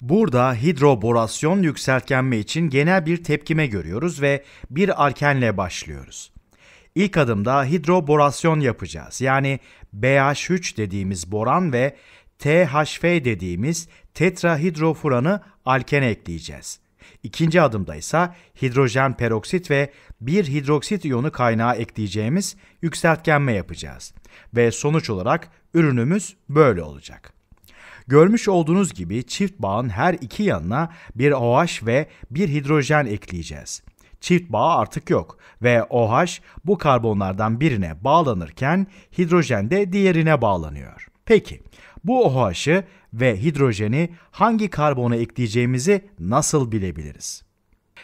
Burada hidroborasyon yükseltgenme için genel bir tepkime görüyoruz ve bir alkenle başlıyoruz. İlk adımda hidroborasyon yapacağız. Yani BH3 dediğimiz boran ve THF dediğimiz tetrahidrofuranı alkene ekleyeceğiz. İkinci adımda ise hidrojen peroksit ve bir hidroksit iyonu kaynağı ekleyeceğimiz yükseltgenme yapacağız. Ve sonuç olarak ürünümüz böyle olacak. Görmüş olduğunuz gibi çift bağın her iki yanına bir OH ve bir hidrojen ekleyeceğiz. Çift bağ artık yok ve OH bu karbonlardan birine bağlanırken hidrojen de diğerine bağlanıyor. Peki bu OH'ı ve hidrojeni hangi karbona ekleyeceğimizi nasıl bilebiliriz?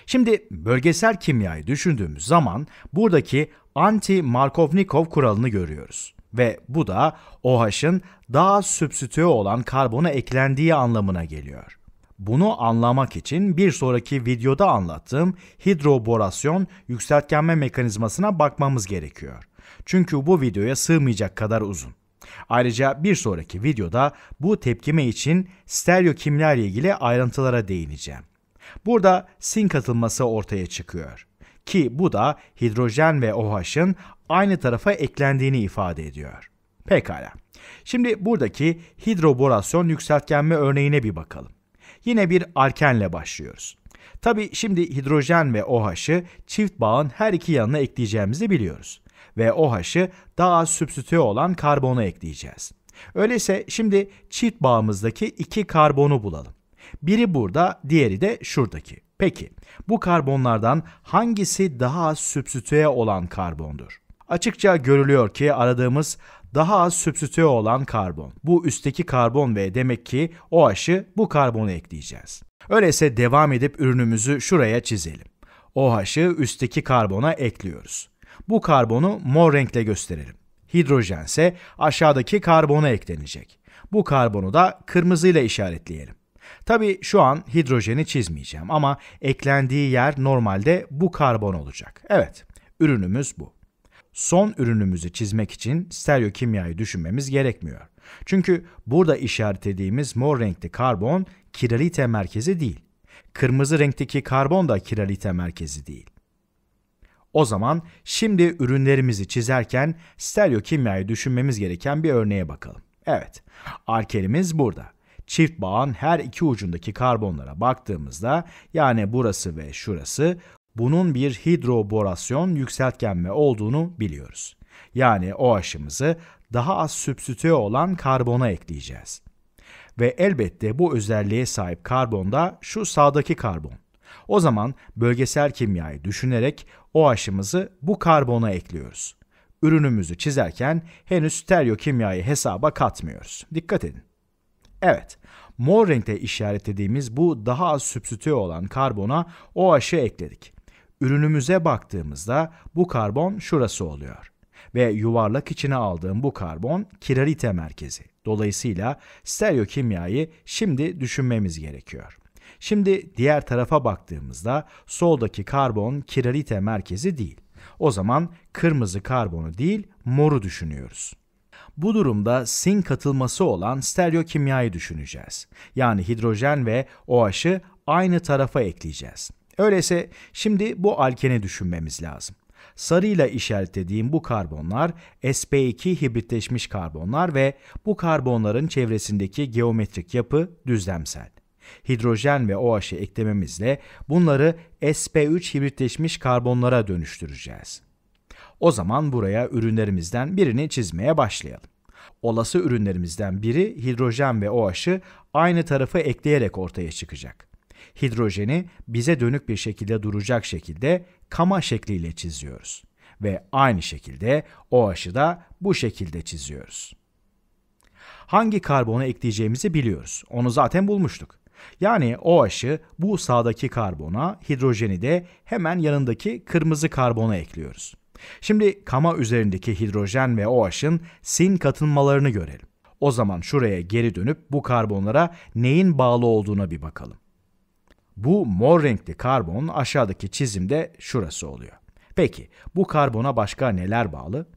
Şimdi bölgesel kimyayı düşündüğümüz zaman buradaki anti-Markovnikov kuralını görüyoruz ve bu da OH'ın daha sübstitüe olan karbona eklendiği anlamına geliyor. Bunu anlamak için bir sonraki videoda anlattığım hidroborasyon yükseltgenme mekanizmasına bakmamız gerekiyor. Çünkü bu videoya sığmayacak kadar uzun. Ayrıca bir sonraki videoda bu tepkime için stereokimlerle ilgili ayrıntılara değineceğim. Burada sin katılması ortaya çıkıyor ki bu da hidrojen ve OH'ın aynı tarafa eklendiğini ifade ediyor. Pekala. Şimdi buradaki hidroborasyon yükseltgenme örneğine bir bakalım. Yine bir alkenle başlıyoruz. Tabi şimdi hidrojen ve OH'ı çift bağın her iki yanına ekleyeceğimizi biliyoruz. Ve OH'ı daha az sübstitüe olan karbona ekleyeceğiz. Öyleyse şimdi çift bağımızdaki iki karbonu bulalım. Biri burada, diğeri de şuradaki. Peki, bu karbonlardan hangisi daha az sübstitüe olan karbondur? Açıkça görülüyor ki aradığımız daha az sübstitüe olan karbon. Bu üstteki karbon ve demek ki o aşı bu karbonu ekleyeceğiz. Öyleyse devam edip ürünümüzü şuraya çizelim. O aşı üstteki karbona ekliyoruz. Bu karbonu mor renkle gösterelim. Hidrojen ise aşağıdaki karbona eklenecek. Bu karbonu da kırmızıyla işaretleyelim. Tabi şu an hidrojeni çizmeyeceğim ama eklendiği yer normalde bu karbon olacak. Evet, ürünümüz bu son ürünümüzü çizmek için stereo kimyayı düşünmemiz gerekmiyor. Çünkü burada işaretlediğimiz mor renkli karbon kiralite merkezi değil. Kırmızı renkteki karbon da kiralite merkezi değil. O zaman şimdi ürünlerimizi çizerken stereo kimyayı düşünmemiz gereken bir örneğe bakalım. Evet, arkelimiz burada. Çift bağın her iki ucundaki karbonlara baktığımızda yani burası ve şurası bunun bir hidroborasyon yükseltgenme olduğunu biliyoruz. Yani o aşımızı daha az sübstitüe olan karbona ekleyeceğiz. Ve elbette bu özelliğe sahip karbon da şu sağdaki karbon. O zaman bölgesel kimyayı düşünerek o aşımızı bu karbona ekliyoruz. Ürünümüzü çizerken henüz stereo kimyayı hesaba katmıyoruz. Dikkat edin. Evet, mor renkte işaretlediğimiz bu daha az sübstitüe olan karbona o aşı ekledik. Ürünümüze baktığımızda bu karbon şurası oluyor ve yuvarlak içine aldığım bu karbon kiralite merkezi. Dolayısıyla stereokimyayı şimdi düşünmemiz gerekiyor. Şimdi diğer tarafa baktığımızda soldaki karbon kiralite merkezi değil. O zaman kırmızı karbonu değil moru düşünüyoruz. Bu durumda sin katılması olan stereokimyayı düşüneceğiz. Yani hidrojen ve OH'ı aynı tarafa ekleyeceğiz. Öyleyse şimdi bu alkeni düşünmemiz lazım. Sarıyla işaretlediğim bu karbonlar sp2 hibritleşmiş karbonlar ve bu karbonların çevresindeki geometrik yapı düzlemsel. Hidrojen ve OH'ı eklememizle bunları sp3 hibritleşmiş karbonlara dönüştüreceğiz. O zaman buraya ürünlerimizden birini çizmeye başlayalım. Olası ürünlerimizden biri hidrojen ve OH'ı aynı tarafı ekleyerek ortaya çıkacak. Hidrojeni bize dönük bir şekilde duracak şekilde kama şekliyle çiziyoruz ve aynı şekilde o aşı da bu şekilde çiziyoruz. Hangi karbonu ekleyeceğimizi biliyoruz. Onu zaten bulmuştuk. Yani o aşı bu sağdaki karbona, hidrojeni de hemen yanındaki kırmızı karbona ekliyoruz. Şimdi kama üzerindeki hidrojen ve OH'ın sin katılmalarını görelim. O zaman şuraya geri dönüp bu karbonlara neyin bağlı olduğuna bir bakalım. Bu mor renkli karbon aşağıdaki çizimde şurası oluyor. Peki bu karbona başka neler bağlı?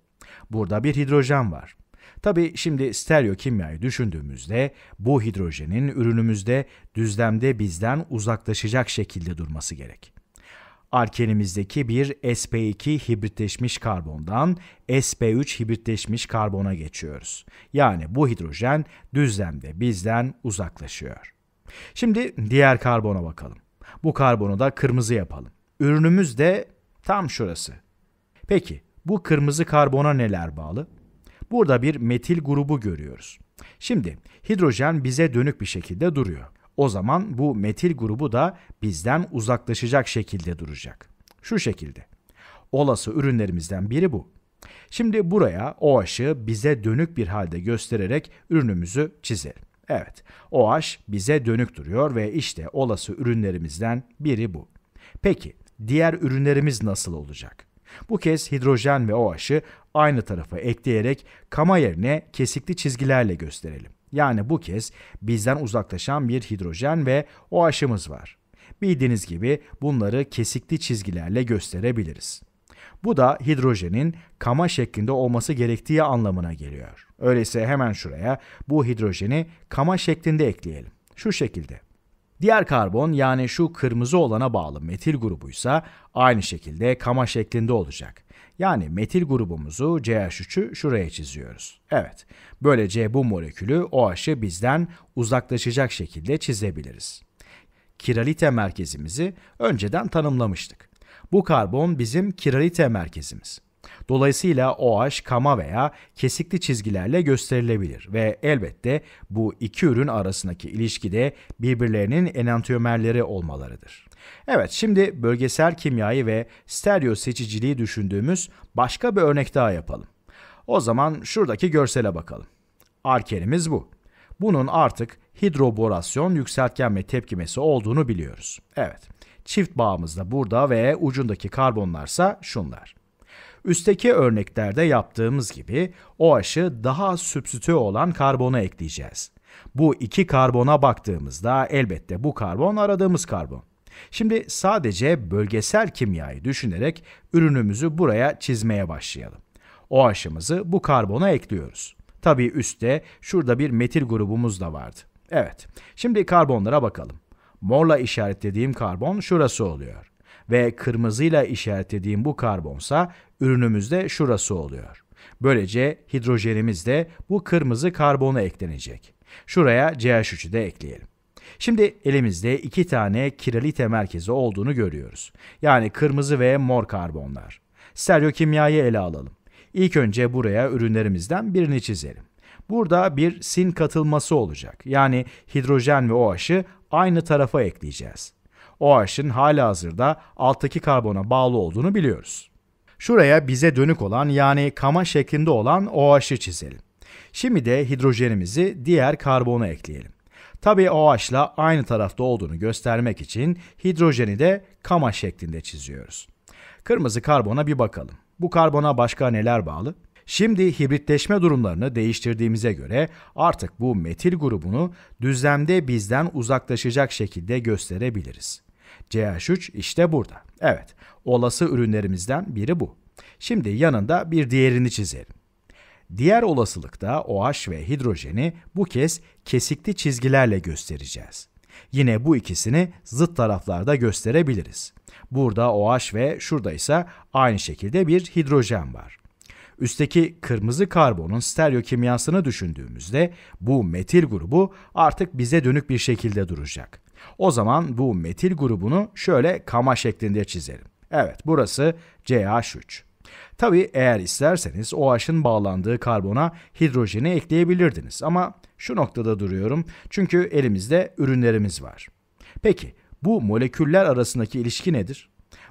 Burada bir hidrojen var. Tabi şimdi stereo stereokimyayı düşündüğümüzde bu hidrojenin ürünümüzde düzlemde bizden uzaklaşacak şekilde durması gerek. Arkenimizdeki bir sp2 hibritleşmiş karbondan sp3 hibritleşmiş karbona geçiyoruz. Yani bu hidrojen düzlemde bizden uzaklaşıyor. Şimdi diğer karbona bakalım. Bu karbonu da kırmızı yapalım. Ürünümüz de tam şurası. Peki bu kırmızı karbona neler bağlı? Burada bir metil grubu görüyoruz. Şimdi hidrojen bize dönük bir şekilde duruyor. O zaman bu metil grubu da bizden uzaklaşacak şekilde duracak. Şu şekilde. Olası ürünlerimizden biri bu. Şimdi buraya OH'ı bize dönük bir halde göstererek ürünümüzü çizelim. Evet, OH bize dönük duruyor ve işte olası ürünlerimizden biri bu. Peki, diğer ürünlerimiz nasıl olacak? Bu kez hidrojen ve OH'ı aynı tarafa ekleyerek kama yerine kesikli çizgilerle gösterelim. Yani bu kez bizden uzaklaşan bir hidrojen ve OH'ımız var. Bildiğiniz gibi bunları kesikli çizgilerle gösterebiliriz. Bu da hidrojenin kama şeklinde olması gerektiği anlamına geliyor. Öyleyse hemen şuraya bu hidrojeni kama şeklinde ekleyelim. Şu şekilde. Diğer karbon yani şu kırmızı olana bağlı metil grubuysa aynı şekilde kama şeklinde olacak. Yani metil grubumuzu CH3'ü şuraya çiziyoruz. Evet, böylece bu molekülü OH'ı bizden uzaklaşacak şekilde çizebiliriz. Kiralite merkezimizi önceden tanımlamıştık. Bu karbon bizim kiralite merkezimiz. Dolayısıyla o aş kama veya kesikli çizgilerle gösterilebilir ve elbette bu iki ürün arasındaki ilişkide birbirlerinin enantiyomerleri olmalarıdır. Evet şimdi bölgesel kimyayı ve stereo seçiciliği düşündüğümüz başka bir örnek daha yapalım. O zaman şuradaki görsele bakalım. Arkerimiz bu. Bunun artık hidroborasyon yükseltgen ve tepkimesi olduğunu biliyoruz. Evet. Çift bağımız da burada ve ucundaki karbonlarsa şunlar. Üstteki örneklerde yaptığımız gibi o aşı daha az sübstitü olan karbona ekleyeceğiz. Bu iki karbona baktığımızda elbette bu karbon aradığımız karbon. Şimdi sadece bölgesel kimyayı düşünerek ürünümüzü buraya çizmeye başlayalım. O aşımızı bu karbona ekliyoruz. Tabii üstte şurada bir metil grubumuz da vardı. Evet, şimdi karbonlara bakalım. Morla işaretlediğim karbon şurası oluyor. Ve kırmızıyla işaretlediğim bu karbonsa ürünümüz de şurası oluyor. Böylece hidrojenimiz de bu kırmızı karbona eklenecek. Şuraya CH3'ü de ekleyelim. Şimdi elimizde iki tane kiralite merkezi olduğunu görüyoruz. Yani kırmızı ve mor karbonlar. Stereokimyayı ele alalım. İlk önce buraya ürünlerimizden birini çizelim. Burada bir sin katılması olacak. Yani hidrojen ve OH'ı aynı tarafa ekleyeceğiz. OH'ın hala hazırda alttaki karbona bağlı olduğunu biliyoruz. Şuraya bize dönük olan yani kama şeklinde olan OH'ı çizelim. Şimdi de hidrojenimizi diğer karbona ekleyelim. Tabii OH'la aynı tarafta olduğunu göstermek için hidrojeni de kama şeklinde çiziyoruz. Kırmızı karbona bir bakalım. Bu karbona başka neler bağlı? Şimdi hibritleşme durumlarını değiştirdiğimize göre artık bu metil grubunu düzlemde bizden uzaklaşacak şekilde gösterebiliriz. CH3 işte burada. Evet, olası ürünlerimizden biri bu. Şimdi yanında bir diğerini çizelim. Diğer olasılıkta OH ve hidrojeni bu kez kesikli çizgilerle göstereceğiz. Yine bu ikisini zıt taraflarda gösterebiliriz. Burada OH ve şurada ise aynı şekilde bir hidrojen var. Üstteki kırmızı karbonun stereo kimyasını düşündüğümüzde bu metil grubu artık bize dönük bir şekilde duracak. O zaman bu metil grubunu şöyle kama şeklinde çizelim. Evet burası CH3. Tabi eğer isterseniz OH'ın bağlandığı karbona hidrojeni ekleyebilirdiniz ama şu noktada duruyorum çünkü elimizde ürünlerimiz var. Peki bu moleküller arasındaki ilişki nedir?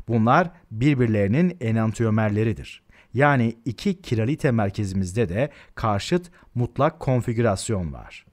Bunlar birbirlerinin enantiyomerleridir. Yani iki kiralite merkezimizde de karşıt mutlak konfigürasyon var.